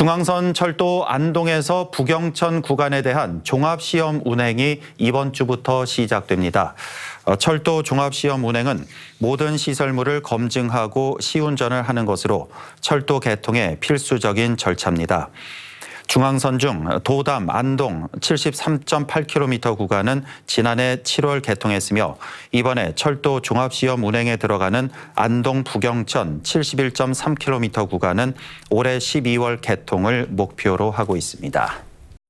중앙선 철도 안동에서 북영천 구간에 대한 종합시험 운행이 이번 주부터 시작됩니다. 어, 철도 종합시험 운행은 모든 시설물을 검증하고 시운전을 하는 것으로 철도 개통의 필수적인 절차입니다. 중앙선 중 도담, 안동 73.8km 구간은 지난해 7월 개통했으며 이번에 철도 종합시험 운행에 들어가는 안동 부경천 71.3km 구간은 올해 12월 개통을 목표로 하고 있습니다.